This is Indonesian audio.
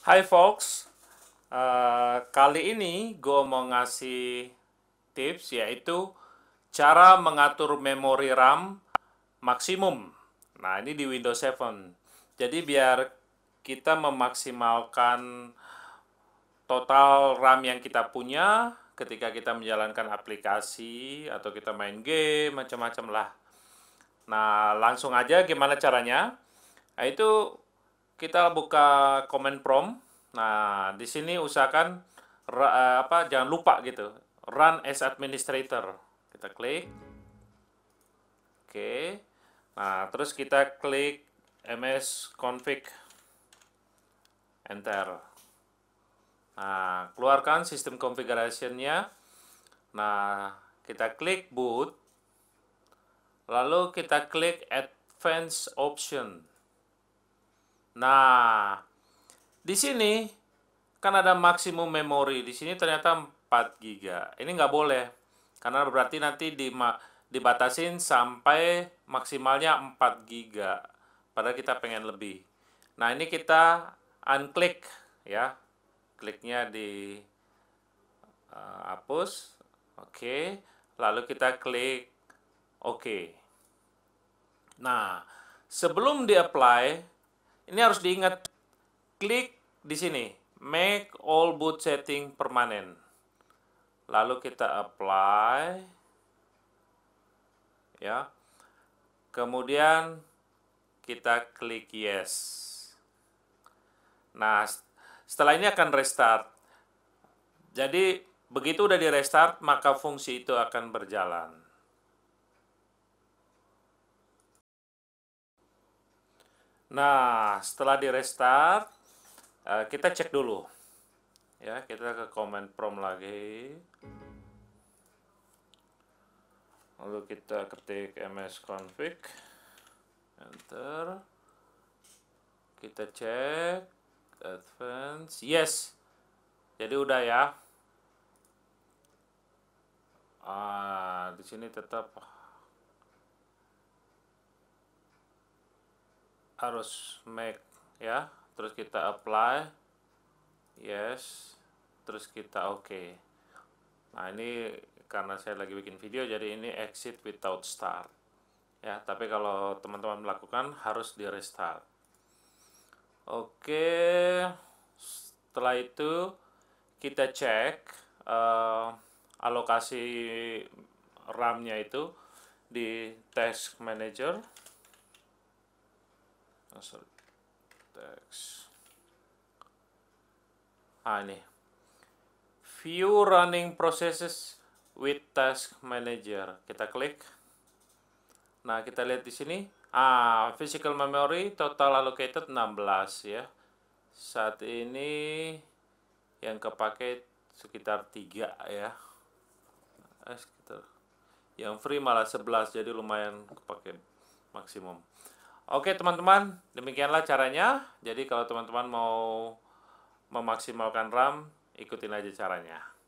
Hai folks, uh, kali ini gue mau ngasih tips yaitu cara mengatur memori RAM maksimum. Nah ini di Windows 7. Jadi biar kita memaksimalkan total RAM yang kita punya ketika kita menjalankan aplikasi atau kita main game macam-macam lah. Nah langsung aja gimana caranya? Nah, itu kita buka command prompt. Nah, di sini usahakan eh, apa jangan lupa gitu. Run as administrator. Kita klik. Oke. Nah, terus kita klik ms config enter. Nah, keluarkan sistem configuration-nya. Nah, kita klik boot. Lalu kita klik advanced option. Nah, di sini kan ada maksimum memori. Di sini ternyata 4 GB. Ini nggak boleh. Karena berarti nanti di dibatasin sampai maksimalnya 4 GB. Padahal kita pengen lebih. Nah, ini kita unclick ya. Kliknya di uh, hapus. Oke. Okay. Lalu kita klik oke. Okay. Nah, sebelum di apply ini harus diingat. Klik di sini. Make all boot setting permanen. Lalu kita apply. Ya. Kemudian kita klik yes. Nah, setelah ini akan restart. Jadi, begitu udah di restart, maka fungsi itu akan berjalan. Nah, setelah di restart, eh, kita cek dulu. Ya, kita ke command prompt lagi. Lalu kita ketik ms-config. Enter. Kita cek advance. Yes. Jadi udah ya. Ah, di sini tetap harus make ya terus kita apply yes terus kita oke okay. nah ini karena saya lagi bikin video jadi ini exit without start ya tapi kalau teman-teman melakukan harus di restart oke okay. setelah itu kita cek uh, alokasi RAM-nya itu di task manager Asal text. Ah, ini. View running processes with task manager. Kita klik. Nah, kita lihat di sini. Ah, physical memory total allocated 16 ya. Saat ini yang kepake sekitar 3 ya. Eh, sekitar yang free malah 11 jadi lumayan kepake maksimum Oke teman-teman, demikianlah caranya. Jadi kalau teman-teman mau memaksimalkan RAM, ikutin aja caranya.